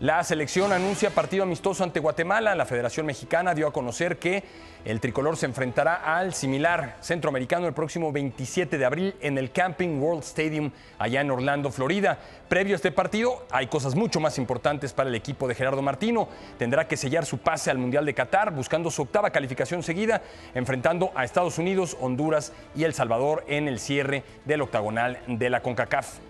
La selección anuncia partido amistoso ante Guatemala. La Federación Mexicana dio a conocer que el tricolor se enfrentará al similar centroamericano el próximo 27 de abril en el Camping World Stadium allá en Orlando, Florida. Previo a este partido hay cosas mucho más importantes para el equipo de Gerardo Martino. Tendrá que sellar su pase al Mundial de Qatar buscando su octava calificación seguida, enfrentando a Estados Unidos, Honduras y El Salvador en el cierre del octagonal de la CONCACAF.